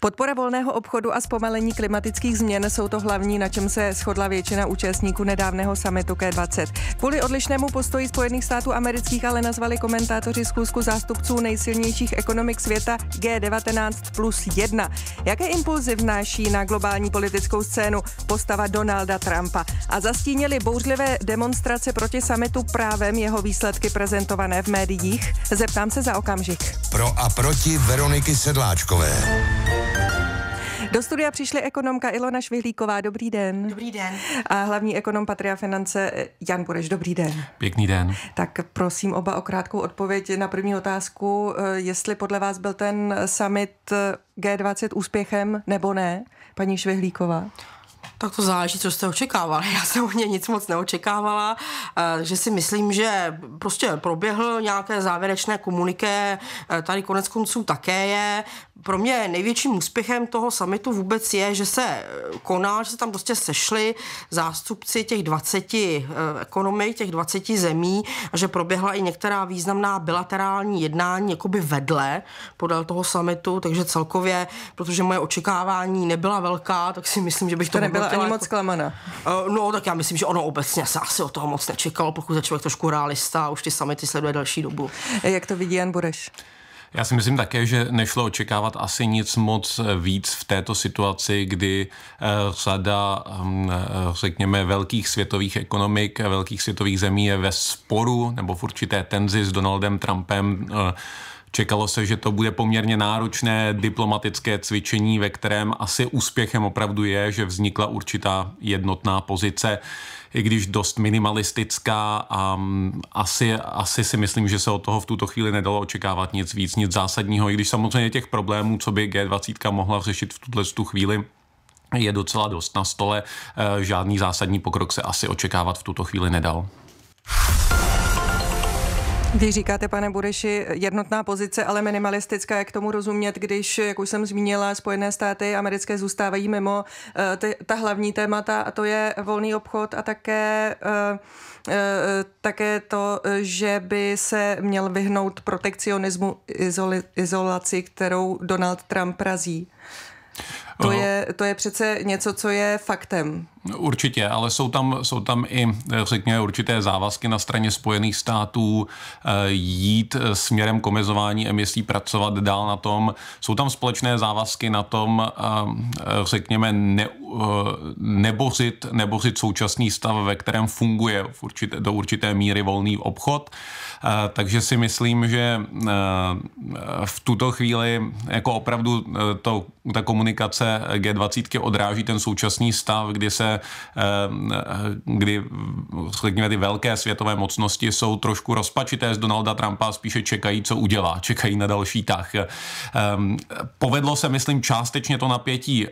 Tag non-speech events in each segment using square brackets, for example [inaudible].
Podpora volného obchodu a zpomalení klimatických změn jsou to hlavní, na čem se shodla většina účastníků nedávného summitu K20. Kvůli odlišnému postoji Spojených států amerických ale nazvali komentátoři schůzku zástupců nejsilnějších ekonomik světa G19 plus 1. Jaké impulzy vnáší na globální politickou scénu postava Donalda Trumpa? A zastínili bouřlivé demonstrace proti summitu právem jeho výsledky prezentované v médiích? Zeptám se za okamžik. Pro a proti Veroniky Sedláčkové. Do studia přišly ekonomka Ilona Švihlíková. Dobrý den. Dobrý den. A hlavní ekonom Patria Finance Jan Bureš. Dobrý den. Pěkný den. Tak prosím oba o krátkou odpověď na první otázku, eh, jestli podle vás byl ten summit eh, G20 úspěchem nebo ne, paní Švihlíková. Tak to záleží, co jste očekávali. [laughs] Já jsem od něj nic moc neočekávala, eh, že si myslím, že prostě proběhl nějaké závěrečné komuniké, eh, tady konec konců také je. Pro mě největším úspěchem toho samitu vůbec je, že se eh, koná, že se tam prostě sešli zástupci těch 20 ekonomik, těch 20 zemí a že proběhla i některá významná bilaterální jednání jakoby vedle podél toho samitu, takže celkově, protože moje očekávání nebyla velká, tak si myslím, že bych to nebyla byla ani jako- moc klamaná. Uh, eh, no, tak já myslím, že ono obecně se asi o toho moc nečekalo, pokud je člověk trošku realista už ty samity sleduje další dobu. Jak to vidí Jan Bureš? Já si myslím také, že nešlo očekávat asi nic moc eh, víc v této situaci, kdy eh, řada, hm, řekněme, velkých světových ekonomik, velkých světových zemí je ve sporu nebo v určité tenzi s Donaldem Trumpem Čekalo se, že to bude poměrně náročné diplomatické cvičení, ve kterém asi úspěchem opravdu je, že vznikla určitá jednotná pozice, i když dost minimalistická a mm, asi, asi si myslím, že se od toho v tuto chvíli nedalo očekávat nic víc, nic zásadního, i když samozřejmě těch problémů, co by G20 mohla řešit v tuto tu chvíli, je docela dost na stole. E, žádný zásadní pokrok se asi očekávat v tuto chvíli nedal. Vy říkáte, pane Bureši, jednotná pozice, ale minimalistická, jak tomu rozumět, když, jak už jsem zmínila, Spojené státy americké zůstávají mimo eh, ty, ta hlavní témata, a to je volný obchod a také, eh, eh, také to, že by se měl vyhnout protekcionismu, izoli, izolaci, kterou Donald Trump razí. To, je, to je přece něco, co je faktem. Určitě, ale jsou tam, jsou tam i, řekněme, určité závazky na straně Spojených států eh, jít eh, směrem komezování emisí, pracovat dál na tom. Jsou tam společné závazky na tom, eh, řekněme, ne, nebořit, nebořit současný stav, ve kterém funguje v určité, do určité míry volný obchod. Takže si myslím, že v tuto chvíli jako opravdu to, ta komunikace G20 odráží ten současný stav, kdy se, eh, kdy ty velké světové mocnosti jsou trošku rozpačité z Donalda Trumpa, spíše čekají, co udělá, čekají na další tah. Eh, povedlo se, myslím, částečně to napětí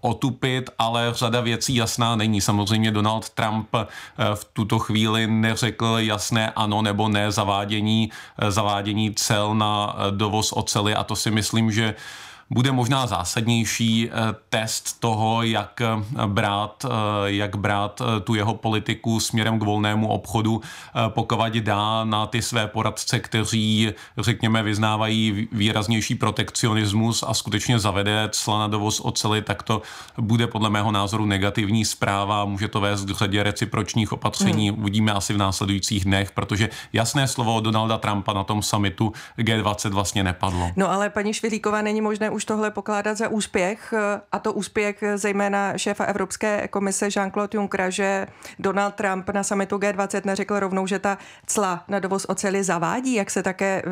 otupit, ale řada věcí jasná není. Samozřejmě Donald Trump eh, v tuto chvíli neřekl jasné ano nebo ne zavádění, zavádění cel na dovoz ocely a to si myslím, že bude možná zásadnější eh, test toho, jak eh, brát, eh, jak brát tu jeho politiku směrem k volnému obchodu, pokud dá na ty své poradce, kteří, řekněme, vyznávají výraznější protekcionismus a skutečně zavede cla na dovoz oceli, tak to bude podle mého názoru negativní zpráva, může to vést k řadě recipročních opatření, hmm. uvidíme asi v následujících dnech, protože jasné slovo Donalda Trumpa na tom summitu G20 vlastně nepadlo. No ale paní Švihlíková, není možné už tohle pokládat za úspěch, a to úspěch zejména šéfa Evropské komise Jean-Claude Junckera, že Donald Trump na samitu G20 neřekl rovnou, že ta cla na dovoz oceli zavádí, jak se také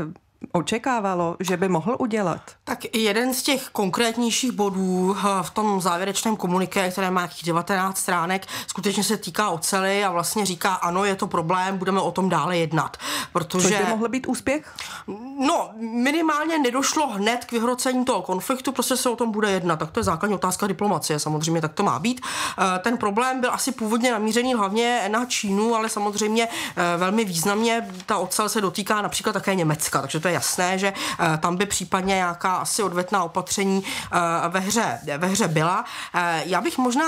očekávalo, že by mohl udělat? Tak jeden z těch konkrétnějších bodů eh, v tom závěrečném komuniké, které má těch 19 stránek, skutečně se týká ocely a vlastně říká, ano, je to problém, budeme o tom dále jednat. Protože... Což by mohl být úspěch? No, minimálně nedošlo hned k vyhrocení toho konfliktu, prostě se o tom bude jednat. Tak to je základní otázka diplomacie, samozřejmě tak to má být. Eh, ten problém byl asi původně namířený hlavně na Čínu, ale samozřejmě eh, velmi významně ta ocel se dotýká například také Německa, takže to je je jasné, že eh, tam by případně nějaká asi odvetná opatření eh, ve hře, ve hře byla. Eh, já bych možná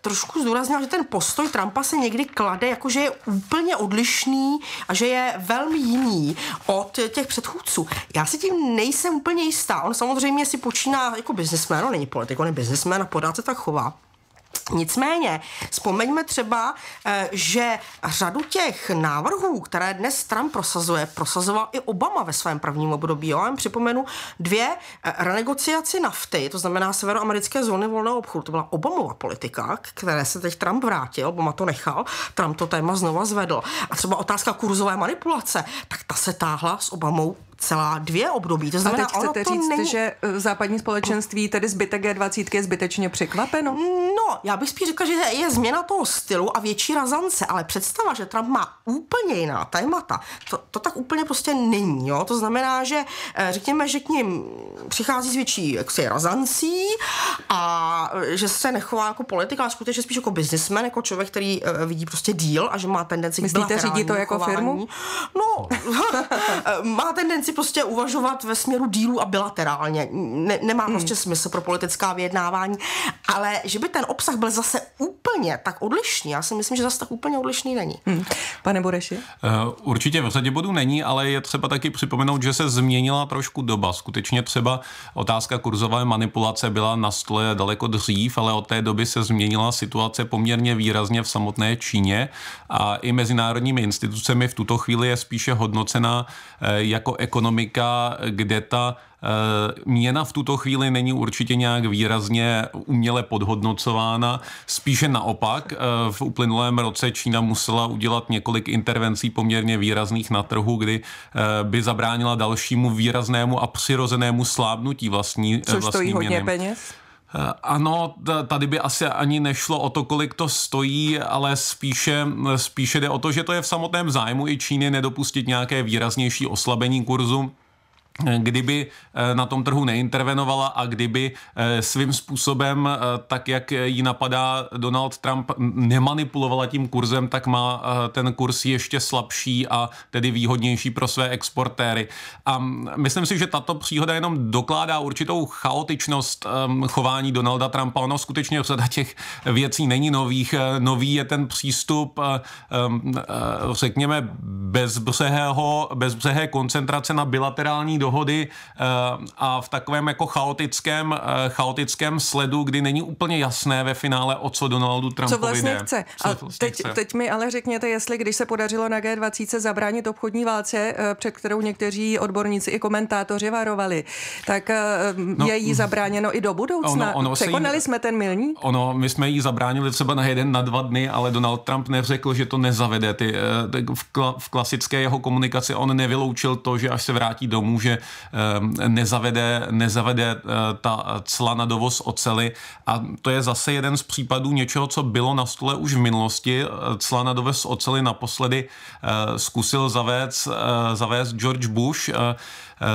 trošku zdůraznila, že ten postoj Trumpa se někdy klade, jakože je úplně odlišný a že je velmi jiný od těch předchůdců. Já si tím nejsem úplně jistá. On samozřejmě si počíná jako biznesmen, on není politik, on je biznesmen a pořád se tak chová. Nicméně, vzpomeňme třeba, eh, že řadu těch návrhů, které dnes Trump prosazuje, prosazoval i Obama ve svém prvním období. Já vám připomenu dvě eh, renegociaci nafty, to znamená severoamerické zóny volného obchodu. To byla Obamova politika, které se teď Trump vrátil, Obama to nechal, Trump to téma znova zvedl. A třeba otázka kurzové manipulace, tak ta se táhla s Obamou celá dvě období. To znamená, A teď chcete ono to říct, není... že e, západní společenství, tedy zbytek G20 je zbytečně překvapeno? No, já bych spíš řekla, že je změna toho stylu a větší razance, ale představa, že Trump má úplně jiná témata, to, to tak úplně prostě není. Jo? To znamená, že e, řekněme, že k ním přichází s větší jaksi, razancí a e, že se nechová jako politika, ale skutečně spíš jako biznismen, jako člověk, který vidí prostě díl a že má tendenci Myslíte, k řídí to jako chování. firmu? No, [laughs] má tendenci věci prostě uvažovat ve směru dílu a bilaterálně. Ne, nemá hmm. prostě smysl pro politická vyjednávání, ale že by ten obsah byl zase úplně tak odlišný, já si myslím, že zase tak úplně odlišný není. Hmm. Pane Boreši? Uh, určitě v řadě bodů není, ale je třeba taky připomenout, že se změnila trošku doba. Skutečně třeba otázka kurzové manipulace byla na stole daleko dřív, ale od té doby se změnila situace poměrně výrazně v samotné Číně a i mezinárodními institucemi v tuto chvíli je spíše hodnocena eh, jako ekonomická ekonomika, kde ta eh, měna v tuto chvíli není určitě nějak výrazně uměle podhodnocována. Spíše naopak, eh, v uplynulém roce Čína musela udělat několik intervencí poměrně výrazných na trhu, kdy eh, by zabránila dalšímu výraznému a přirozenému slábnutí vlastní Což vlastní stojí měny. hodně peněz? Eh, ano, tady by asi ani nešlo o to, kolik to stojí, ale spíše, spíše jde o to, že to je v samotném zájmu i Číny nedopustit nějaké výraznější oslabení kurzu kdyby eh, na tom trhu neintervenovala a kdyby eh, svým způsobem, eh, tak jak ji napadá Donald Trump, nemanipulovala tím kurzem, tak má ten kurz ještě slabší a tedy výhodnější pro své exportéry. A myslím si, že tato příhoda jenom dokládá určitou chaotičnost ehm, chování Donalda Trumpa. Ono skutečně v těch věcí není nových. Nový je ten přístup, ehm, řekněme, bezbřehého, bezbřehé koncentrace na bilaterální dohody eh, a v takovém jako chaotickém, eh, chaotickém sledu, kdy není úplně jasné ve finále, o co Donaldu Trumpovi Co vlastně jde. chce. Co a vlastně teď, chce. teď mi ale řekněte, jestli když se podařilo na G20 zabránit obchodní válce, eh, před kterou někteří odborníci i komentátoři varovali, tak no, je jí zabráněno i do budoucna. Ono, ono Překonali jí, jsme ten milník? Ono, my jsme jí zabránili třeba na jeden, na dva dny, ale Donald Trump neřekl, že to nezavede. Ty, v, kla, v klasické jeho komunikaci on nevyloučil to, že až se vrátí domů, že Eh, nezavede, nezavede eh, ta cla na dovoz ocely. A to je zase jeden z případů něčeho, co bylo na stole už v minulosti. Eh, cla na dovoz ocely naposledy zkusil zavést, zavést George Bush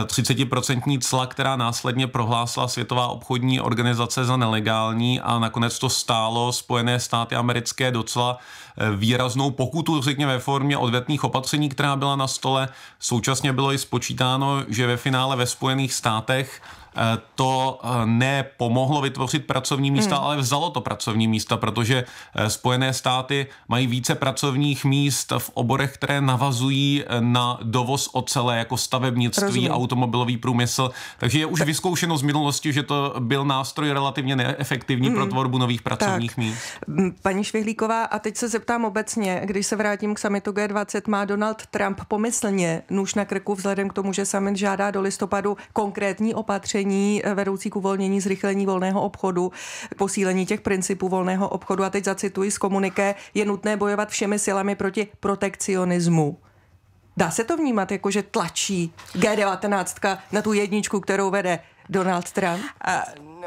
30% cla, která následně prohlásila Světová obchodní organizace za nelegální a nakonec to stálo Spojené státy americké docela eh, výraznou pokutu, řekněme, ve formě odvetných opatření, která byla na stole. Současně bylo i spočítáno, že ve finále ve Spojených státech Eh, to eh, nepomohlo vytvořit pracovní místa, hmm. ale vzalo to pracovní místa, protože eh, Spojené státy mají více pracovních míst v oborech, které navazují na dovoz ocele, jako stavebnictví, Rozumím. automobilový průmysl. Takže je už tak. vyzkoušeno z minulosti, že to byl nástroj relativně neefektivní hmm. pro tvorbu nových pracovních tak. míst. Paní Švihlíková, a teď se zeptám obecně, když se vrátím k samitu G20, má Donald Trump pomyslně nůž na krku vzhledem k tomu, že summit žádá do listopadu konkrétní opatření opatření eh, vedoucí k uvolnění zrychlení volného obchodu, k posílení těch principů volného obchodu. A teď zacituji z komuniké, je nutné bojovat všemi silami proti protekcionismu. Dá se to vnímat jako, že tlačí G19 na tu jedničku, kterou vede Donald Trump? A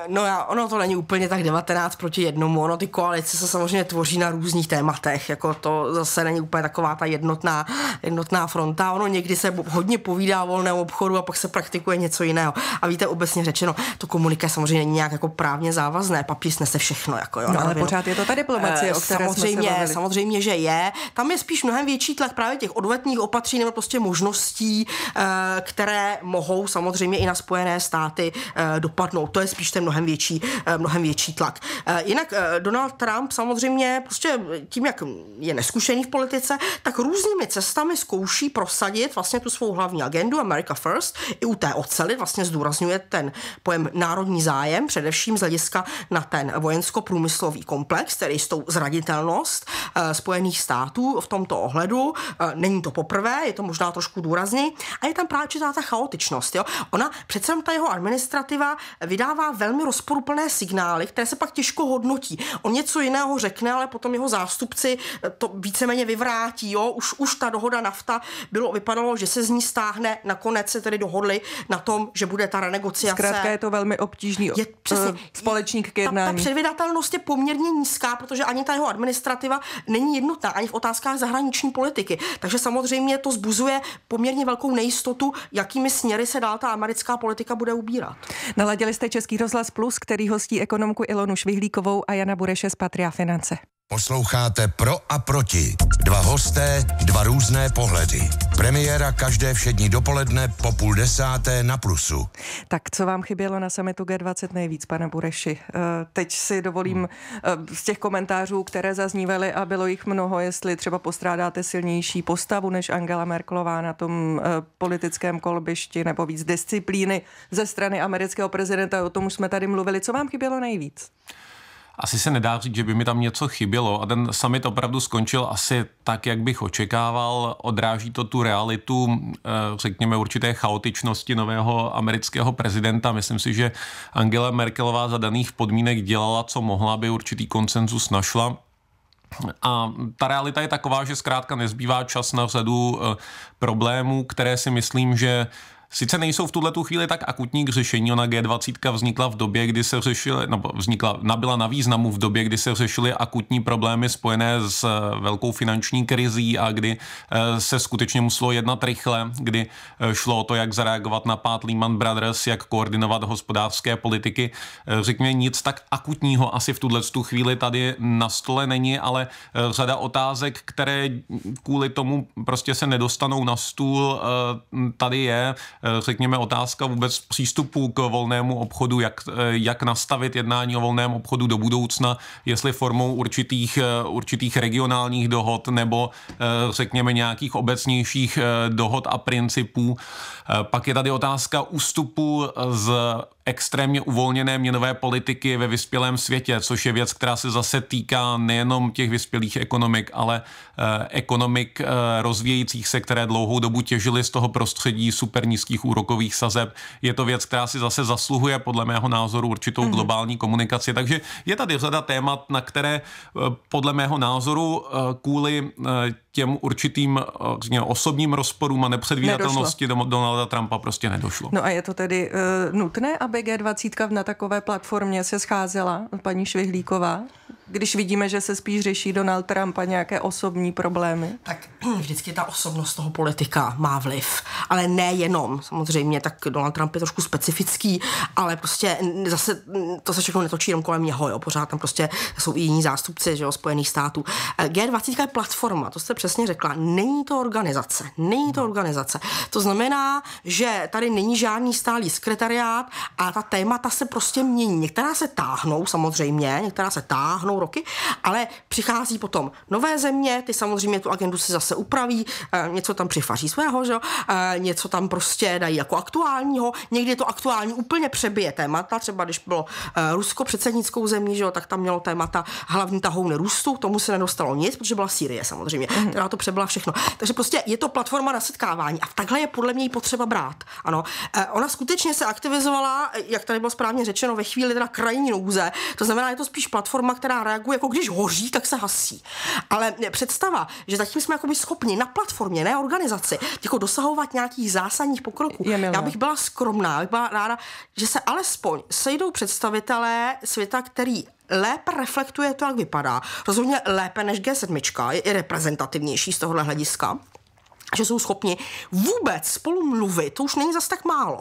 No já, ono to není úplně tak 19 proti jednomu, ono ty koalice se samozřejmě tvoří na různých tématech, jako to zase není úplně taková ta jednotná, jednotná fronta, ono někdy se hodně povídá o volném obchodu a pak se praktikuje něco jiného. A víte, obecně řečeno, to komunikace samozřejmě není nějak jako právně závazné, papír se všechno, jako jo. No, ale no. pořád je to ta diplomacie, e, o které samozřejmě, jsme se bavili. samozřejmě, že je. Tam je spíš mnohem větší tlak právě těch odvetných opatření nebo prostě možností, e, které mohou samozřejmě i na Spojené státy e, dopadnout. To je spíš ten mnohem větší, eh, mnohem větší tlak. Eh, jinak eh, Donald Trump samozřejmě prostě tím, jak je neskušený v politice, tak různými cestami zkouší prosadit vlastně tu svou hlavní agendu America First. I u té ocely vlastně zdůrazňuje ten pojem národní zájem, především z hlediska na ten vojensko-průmyslový komplex, který s tou zraditelnost Spojených států v tomto ohledu. Není to poprvé, je to možná trošku důrazněji. A je tam právě ta chaotičnost. Jo? Ona přece ta jeho administrativa vydává velmi velmi rozporuplné signály, které se pak těžko hodnotí. On něco jiného řekne, ale potom jeho zástupci eh, to víceméně vyvrátí. Jo? Už, už ta dohoda nafta bylo, vypadalo, že se z ní stáhne, nakonec se tedy dohodli na tom, že bude ta renegociace. Zkrátka je to velmi obtížný je, eh, přesně, uh, společník k jednání. Ta, ta předvydatelnost je poměrně nízká, protože ani ta jeho administrativa není jednotná, ani v otázkách zahraniční politiky. Takže samozřejmě to zbuzuje poměrně velkou nejistotu, jakými směry se dál ta americká politika bude ubírat. Naladili jste Český rozhlas Plus, který hostí ekonomku Ilonu Švihlíkovou a Jana Bureše z Patria Finance. Posloucháte Pro a proti. Dva hosté, dva různé pohledy. Premiéra každé všední dopoledne po půl desáté na Plusu. Tak co vám chybělo na summitu G20 nejvíc, pane Bureši? Eh, teď si dovolím hmm. eh, z těch komentářů, které zaznívaly a bylo jich mnoho, jestli třeba postrádáte silnější postavu než Angela Merklová na tom eh, politickém kolbišti nebo víc disciplíny ze strany amerického prezidenta. O tom už jsme tady mluvili. Co vám chybělo nejvíc? asi se nedá říct, že by mi tam něco chybělo a ten summit opravdu skončil asi tak, jak bych očekával. Odráží to tu realitu, eh, řekněme, určité chaotičnosti nového amerického prezidenta. Myslím si, že Angela Merkelová za daných podmínek dělala, co mohla, by určitý konsenzus našla. A ta realita je taková, že zkrátka nezbývá čas na řadu eh, problémů, které si myslím, že sice nejsou v tuhle tu chvíli tak akutní k řešení, ona G20 vznikla v době, kdy se řešily, nebo vznikla, nabyla na významu v době, kdy se řešily akutní problémy spojené s eh, velkou finanční krizí a kdy eh, se skutečně muselo jednat rychle, kdy eh, šlo o to, jak zareagovat na pát Lehman Brothers, jak koordinovat hospodářské politiky. Řekněme, nic tak akutního asi v tuhle tu chvíli tady na stole není, ale řada otázek, které kvůli tomu prostě se nedostanou na stůl, tady je. Eh, řekněme, otázka vůbec přístupu k volnému obchodu, jak, eh, jak nastavit jednání o volném obchodu do budoucna, jestli formou určitých, eh, určitých regionálních dohod nebo řekněme nějakých obecnějších dohod a principů. Pak je tady otázka ústupu z extrémně uvolněné měnové politiky ve vyspělém světě, což je věc, která se zase týká nejenom těch vyspělých ekonomik, ale eh, ekonomik eh, rozvíjejících se, které dlouhou dobu těžily z toho prostředí super nízkých úrokových sazeb. Je to věc, která si zase zasluhuje podle mého názoru určitou mm-hmm. globální komunikaci. Takže je tady řada témat, na které eh, podle mého názoru eh, kvůli eh, těm určitým eh, řekněme, osobním rozporům a nepředvídatelnosti nedošlo. Donalda Trumpa prostě nedošlo. No a je to tedy uh, nutné, aby G20 na takové platformě se scházela, paní Švihlíková? když vidíme, že se spíš řeší Donald Trump a nějaké osobní problémy? Tak [clears throat] vždycky ta osobnost toho politika má vliv, ale ne jenom. Samozřejmě, tak Donald Trump je trošku specifický, ale prostě zase to se všechno netočí jenom kolem něho, jo. pořád tam prostě jsou i jiní zástupci že jo, Spojených států. Eh, G20 je platforma, to jste přesně řekla, není to organizace, není to organizace. To znamená, že tady není žádný stálý sekretariát a ta témata se prostě mění. Některá se táhnou samozřejmě, některá se táhnou, dostanou roky, ale přichází potom nové země, ty samozřejmě tu agendu si zase upraví, eh, něco tam přifaří svého, že? Eh, něco tam prostě dají jako aktuálního, někdy to aktuální úplně přebije témata, třeba když bylo eh, Rusko předsednickou zemí, že? tak tam mělo témata hlavní tahouny růstu, tomu se nedostalo nic, protože byla Sýrie samozřejmě, mhm. která to přebyla všechno. Takže prostě je to platforma na setkávání a takhle je podle mě potřeba brát. Ano, ona skutečně se aktivizovala, jak tady bylo správně řečeno, ve chvíli teda krajní nouze, to znamená, je to spíš platforma, která reaguje, jako když hoří, tak se hasí. Ale představa, že zatím jsme jako schopni na platformě, ne organizaci, jako dosahovat nějakých zásadních pokroků. Já bych byla skromná, bych byla ráda, že se alespoň sejdou představitelé světa, který lépe reflektuje to, jak vypadá. Rozhodně lépe než G7 je reprezentativnější z tohohle hlediska že jsou schopni vůbec spolu mluvit, to už není zas tak málo.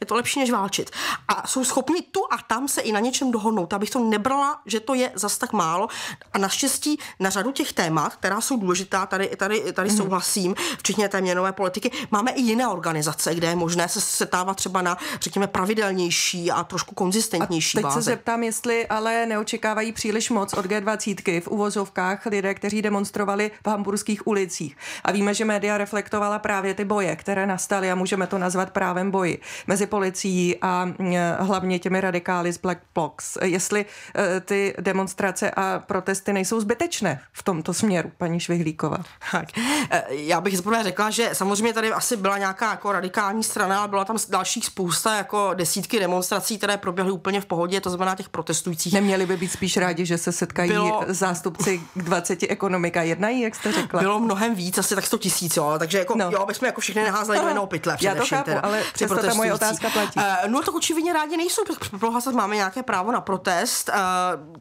Je to lepší než válčit. A jsou schopni tu a tam se i na něčem dohodnout. Abych to nebrala, že to je zas tak málo. A naštěstí na řadu těch témat, která jsou důležitá, tady, tady, tady mhm. souhlasím, včetně té měnové politiky, máme i jiné organizace, kde je možné se setávat třeba na, řekněme, pravidelnější a trošku konzistentnější. A teď bázi. se zeptám, jestli ale neočekávají příliš moc od G20 v uvozovkách lidé, kteří demonstrovali v hamburských ulicích. A víme, že média reflektovala právě ty boje, které nastaly a můžeme to nazvat právem boji mezi policií a mm, hlavně těmi radikály z Black Blocs. Jestli eh, ty demonstrace a protesty nejsou zbytečné v tomto směru, paní Švihlíková. Tak. Eh, já bych zprve řekla, že samozřejmě tady asi byla nějaká jako radikální strana, ale byla tam dalších spousta jako desítky demonstrací, které proběhly úplně v pohodě, to znamená těch protestujících. Neměli by být spíš rádi, že se setkají bylo... zástupci 20 ekonomika jednají, jak jste řekla? Bylo mnohem víc, asi tak 100 tisíc, jo takže jako, no. jo, bychom jako všechny naházeli do jednoho pytle. Já to chápu, teda, ale přesto ta moje otázka platí. Uh, no tak očividně rádi nejsou, protože máme nějaké právo na protest, uh,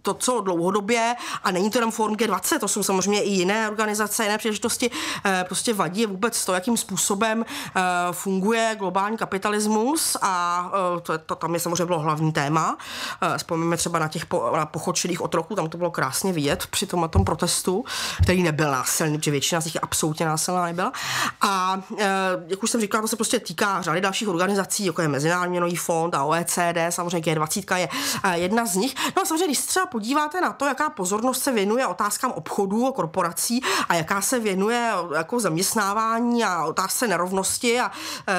to co dlouhodobě, a není to jenom Forum G20, to jsou samozřejmě i jiné organizace, jiné příležitosti, uh, prostě vadí vůbec to, jakým způsobem uh, funguje globální kapitalismus a uh, to, to tam je samozřejmě bylo hlavní téma. Uh, vzpomeňme třeba na těch po, na pochočilých otroků, tam to bylo krásně vidět při tom, tom protestu, který nebyl násilný, protože většina z nich absolutně násilná nebyla. A eh, jak už jsem říkala, to se prostě týká řady dalších organizací, jako je Mezinárodní měnový fond a OECD, samozřejmě G20 je eh, jedna z nich. No a samozřejmě, když se třeba podíváte na to, jaká pozornost se věnuje otázkám obchodu, korporací a jaká se věnuje jako zaměstnávání a otázce nerovnosti a eh,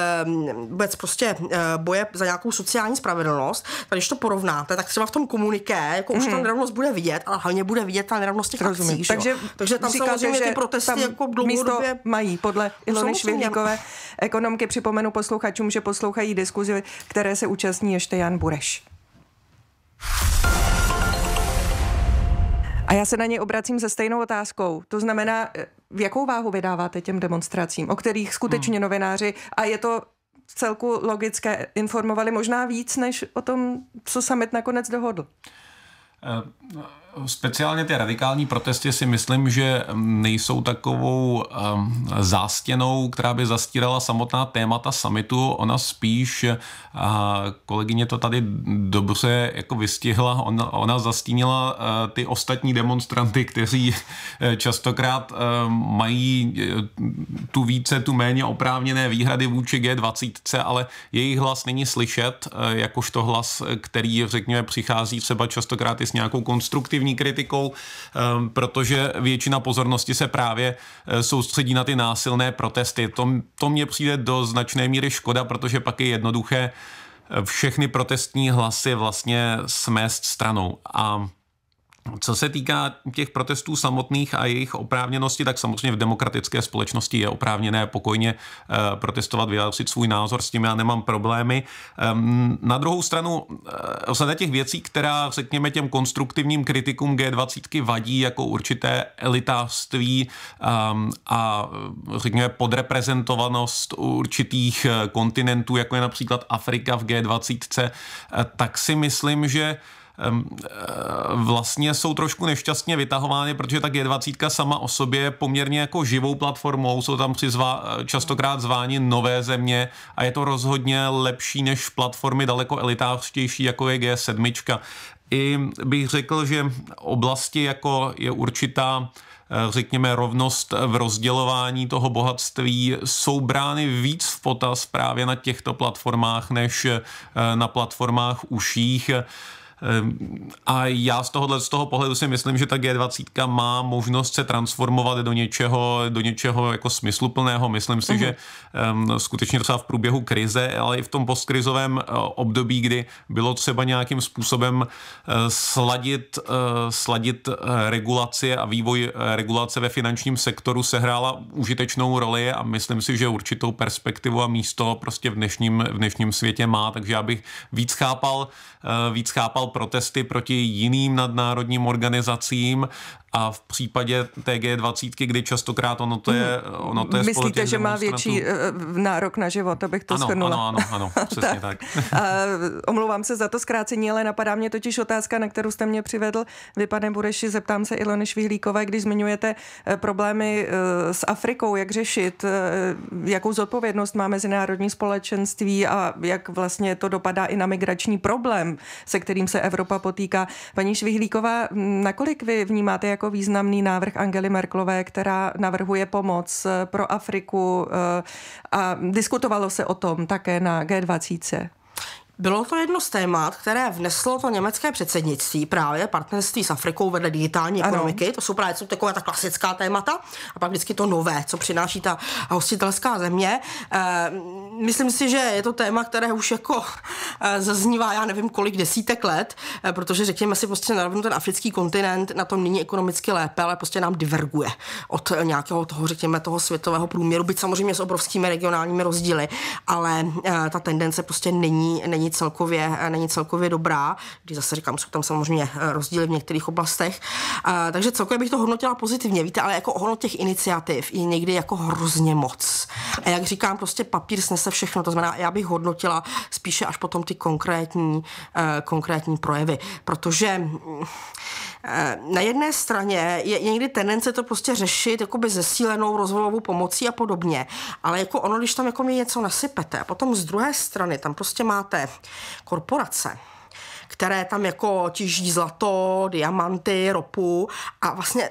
vůbec prostě boje za nějakou sociální spravedlnost, tak když to porovnáte, tak třeba v tom komuniké, jako mm-hmm. už ta mhm. nerovnost bude vidět, ale hlavně bude vidět ta nerovnost těch akcí. Takže, takže tam říkáte, samozřejmě ty protesty jako dlouhodobě mají podle Ilony Švihlíkové ekonomky. Připomenu posluchačům, že poslouchají diskuzi, které se účastní ještě Jan Bureš. A já se na něj obracím se stejnou otázkou. To znamená, eh, v jakou váhu vydáváte těm demonstracím, o kterých skutečně hmm. novináři, a je to celku logické, informovali možná víc, než o tom, co summit nakonec dohodl? Uh, no speciálně ty radikální protesty si myslím, že nejsou takovou um, zástěnou, která by zastírala samotná témata summitu. Ona spíš, a kolegyně to tady dobře jako vystihla, ona, ona zastínila uh, ty ostatní demonstranty, kteří e, častokrát uh, mají tu více, tu méně oprávněné výhrady vůči G20, ale jejich hlas není slyšet, jakožto hlas, který, řekněme, přichází třeba častokrát i s nějakou konstruktivní konstruktivní kritikou, ehm, protože většina pozornosti se právě eh, soustředí na ty násilné protesty. To, to mně přijde do značné míry škoda, protože pak je jednoduché eh, všechny protestní hlasy vlastně smést stranou. A co se týká těch protestů samotných a jejich oprávněnosti, tak samozřejmě v demokratické společnosti je oprávněné pokojně eh, protestovat, vyjádřit svůj názor, s tím já nemám problémy. Ehm, na druhou stranu, řada eh, těch věcí, která, řekněme, těm konstruktivním kritikům G20 vadí jako určité elitářství ehm, a, řekněme, podreprezentovanost určitých eh, kontinentů, jako je například Afrika v G20, tak si myslím, že Eh, vlastně jsou trošku nešťastně vytahovány, protože ta G20 sama o sobě je poměrně jako živou platformou, jsou tam přizvá, eh, častokrát zváni nové země a je to rozhodně lepší než platformy daleko elitářtější, jako je G7. I bych řekl, že oblasti jako je určitá eh, řekněme, rovnost v rozdělování toho bohatství jsou brány víc v potaz právě na těchto platformách než na platformách uších. Ehm, a já z, tohohle, z toho pohledu si myslím, že ta G20 má možnost se transformovat do něčeho, do něčeho jako smysluplného. Myslím si, uh-huh. že um, skutečně třeba v průběhu krize, ale i v tom postkrizovém e, období, kdy bylo třeba nějakým způsobem e, sladit, e, sladit regulace regulaci a vývoj regulace ve finančním sektoru sehrála užitečnou roli a myslím si, že určitou perspektivu a místo prostě v dnešním, v dnešním světě má, takže já bych víc chápal, víc chápal protesty proti jiným nadnárodním organizacím a v případě té G20, kdy častokrát ono to je, hmm. ono to je Myslíte, že má větší eh, nárok na život, abych to ano, shrnula? Ano, ano, ano, [laughs] přesně tak. tak. [laughs] A, omlouvám se za to zkrácení, ale napadá mě totiž otázka, na kterou jste mě přivedl. Vy, pane Bureši, zeptám se Ilony Švihlíkové, když zmiňujete eh, problémy eh, s Afrikou, jak řešit, jakou zodpovědnost má mezinárodní společenství a jak vlastně to dopadá i na migrační problém, se kterým se Evropa potýká. Paní Švihlíková, nakolik vy vnímáte jak jako významný návrh Angely Merklové, která navrhuje pomoc eh, pro Afriku eh, a diskutovalo se o tom také na G20. Bylo to jedno z témat, které vneslo to německé předsednictví, právě partnerství s Afrikou vedle digitální ano. ekonomiky. To jsou právě jsou taková ta klasická témata a pak vždycky to nové, co přináší ta hostitelská země. E, myslím si, že je to téma, které už jako e, zaznívá, já nevím kolik desítek let, e, protože řekněme si prostě narovnu ten africký kontinent na tom není ekonomicky lépe, ale prostě nám diverguje od nějakého toho, řekněme, toho světového průměru, byť samozřejmě s obrovskými regionálními rozdíly, ale e, ta tendence prostě není, není celkově, eh, není celkově dobrá, když zase říkám, jsou tam samozřejmě eh, rozdíly v některých oblastech. Eh, takže celkově bych to hodnotila pozitivně, víte, ale jako ono těch iniciativ je někdy jako hrozně moc. A jak říkám, prostě papír snese všechno, to znamená, já bych hodnotila spíše až potom ty konkrétní, konkrétní projevy, protože mm, na jedné straně je někdy tendence to prostě řešit by zesílenou rozvojovou pomocí a podobně, ale jako ono, když tam jako mě něco nasypete a potom z druhé strany tam prostě máte korporace, které tam jako těží zlato, diamanty, ropu a vlastně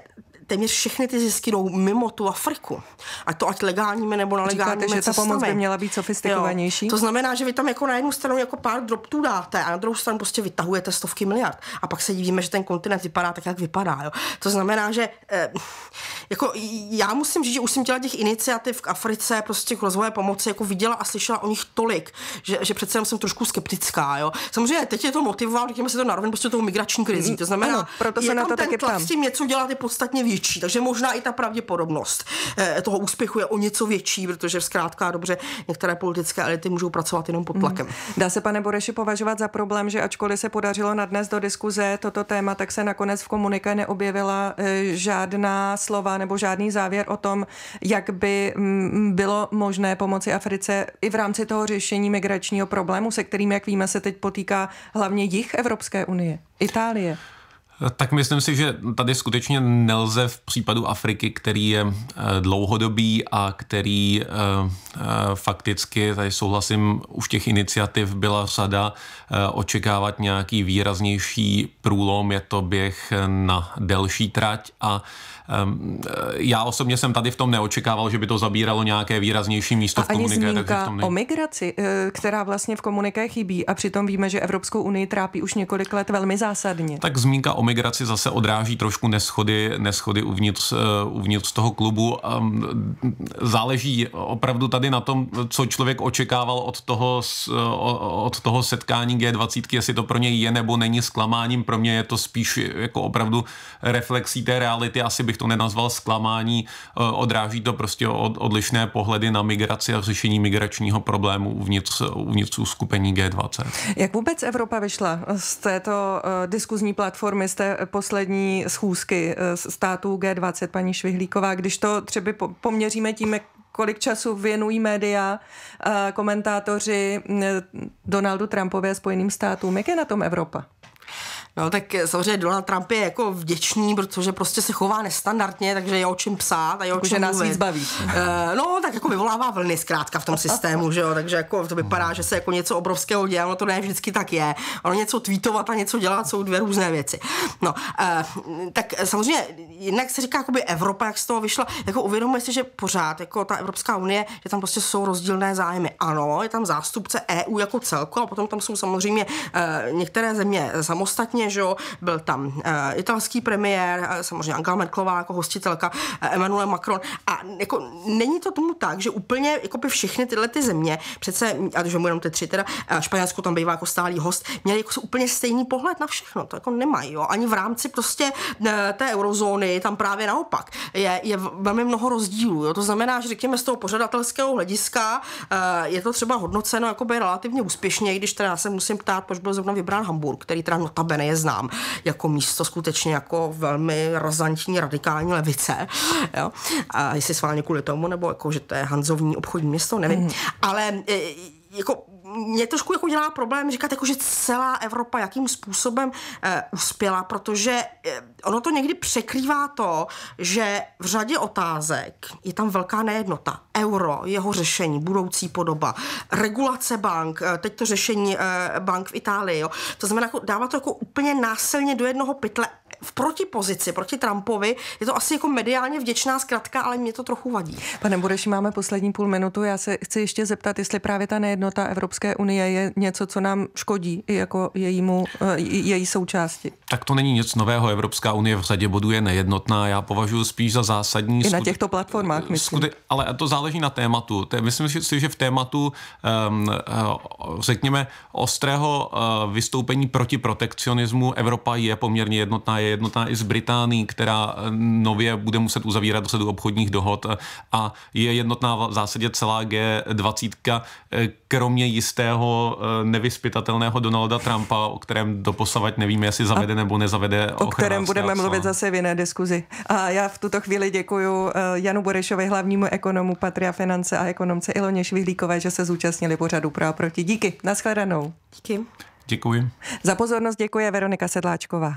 téměř všechny ty zisky jdou mimo tu Afriku. A to ať legálními nebo nelegálními Říkáte, že ta pomoc by měla být sofistikovanější? Jo. To znamená, že vy tam jako na jednu stranu jako pár droptů dáte a na druhou stranu prostě vytahujete stovky miliard. A pak se divíme, že ten kontinent vypadá tak, jak vypadá. Jo. To znamená, že eh, jako já musím říct, že už jsem dělala těch iniciativ k Africe, prostě k rozvoje pomoci, jako viděla a slyšela o nich tolik, že, že přece jsem trošku skeptická. Jo. Samozřejmě teď je to motivoval, řekněme si to narovnat prostě tou migrační krizí. To znamená, ano, proto se na to taky ptám. s tím něco dělat je podstatně výš větší. Takže možná i ta pravděpodobnost eh, toho úspěchu je o něco větší, protože zkrátka dobře některé politické elity můžou pracovat jenom pod mhm. tlakem. Hmm. Dá se, pane Boreši, považovat za problém, že ačkoliv se podařilo na dnes do diskuze toto téma, tak se nakonec v komunikaci neobjevila eh, žádná slova nebo žádný závěr o tom, jak by mm, bylo možné pomoci Africe i v rámci toho řešení migračního problému, se kterým, jak víme, se teď potýká hlavně jich Evropské unie, Itálie. Tak myslím si, že tady skutečně nelze v případu Afriky, který je eh, dlouhodobý a který eh, eh, fakticky, tady souhlasím, už těch iniciativ byla řada, očekávat nějaký výraznější průlom, je to běh na delší trať a Ehm, já osobně jsem tady v tom neočekával, že by to zabíralo nějaké výraznější místo a v komuniké. Takže v tom o migraci, eh, která vlastně v komuniké chybí a přitom víme, že Evropskou unii trápí už několik let velmi zásadně. Tak zmínka o migraci zase odráží trošku neschody, neschody uvnitř, eh, uvnitř toho klubu. Ehm, záleží opravdu tady na tom, co člověk očekával od toho, od toho setkání G20, jestli to pro něj je nebo není zklamáním. Pro mě je to spíš jako opravdu reflexí té reality. Asi bych to nenazval zklamání, eh, odráží to prostě od, odlišné pohledy na migraci a řešení migračního problému uvnitř, uvnitř skupení G20. Jak vůbec Evropa vyšla z této eh, diskuzní platformy, z té poslední schůzky eh, států G20, paní Švihlíková, když to třeba poměříme tím, kolik času věnují média, komentátoři mm, Donaldu Trumpově a Spojeným státům. Jak je na tom Evropa? No, tak eh, samozřejmě Donald Trump je jako vděčný, protože prostě se chová nestandardně, takže je o čem psát a je o jako, čem nás víc baví. Eh, no, tak jako vyvolává vlny zkrátka v tom systému, že jo, takže jako to vypadá, že se jako něco obrovského děje, ono to ne vždycky tak je. Ono něco tweetovat a něco dělat jsou dvě různé věci. No, eh, tak samozřejmě, jinak se říká jako by Evropa, jak z toho vyšla, jako uvědomuje si, že pořád jako ta Evropská unie, že tam prostě jsou rozdílné zájmy. Ano, je tam zástupce EU jako celku a potom tam jsou samozřejmě některé země samostatně vlastně, že byl tam uh, italský premiér, uh, samozřejmě Angela Merklová jako hostitelka, uh, Emmanuel Macron a jako není to tomu tak, že úplně jako by všechny tyhle ty země, přece, a to, že mu jenom ty tři teda, uh, Španělsko tam bývá jako stálý host, měli jako úplně stejný pohled na všechno, to jako nemají, jo, ani v rámci prostě uh, té eurozóny, tam právě naopak je, je velmi mnoho rozdílů, jo, to znamená, že řekněme z toho pořadatelského hlediska uh, je to třeba hodnoceno jako by relativně úspěšně, když teda já se musím ptát, proč byl zrovna vybrán Hamburg, který teda notabene neznám jako místo skutečně jako velmi razantní radikální levice. Jo? A jestli sválně kvůli tomu, nebo jako, že to je hanzovní obchodní město, nevím. Mm. Ale e, jako mě trošku jako dělá problém říkat, jako, že celá Evropa jakým způsobem eh, uspěla, protože eh, ono to někdy překrývá to, že v řadě otázek je tam velká nejednota. Euro, jeho řešení, budoucí podoba, regulace bank, eh, teď to řešení eh, bank v Itálii. Jo. To znamená, jako, dává to jako úplně násilně do jednoho pytle v protipozici proti Trumpovi. Je to asi jako mediálně vděčná zkratka, ale mě to trochu vadí. Pane Bureši, máme poslední půl minutu. Já se chci ještě zeptat, jestli právě ta nejednota Evropské unie je něco, co nám škodí jako jejímu, eh, její součásti. Tak to není nic nového. Evropská unie v řadě bodů je nejednotná. Já považuji spíš za zásadní. I na těchto platformách, eh, myslím. Skute- ale to záleží na tématu. Myslím si, že v tématu, ehm, eh, řekněme, ostrého vystoupení proti protekcionismu Evropa je poměrně jednotná, je jednotná i s Británií, která eh, nově bude muset uzavírat dosadu obchodních dohod eh, a je jednotná v zásadě celá G20, eh, kromě jistého nevyspytatelného Donalda Trumpa, o kterém doposavat nevíme, jestli zavede nebo nezavede. O kterém budeme mluvit zase v jiné diskuzi. A já v tuto chvíli děkuji Janu Borešovi, hlavnímu ekonomu Patria Finance a ekonomce Iloně Švihlíkové, že se zúčastnili pořadu pro a proti. Díky. Naschledanou. Díky. Děkuji. Za pozornost děkuje Veronika Sedláčková.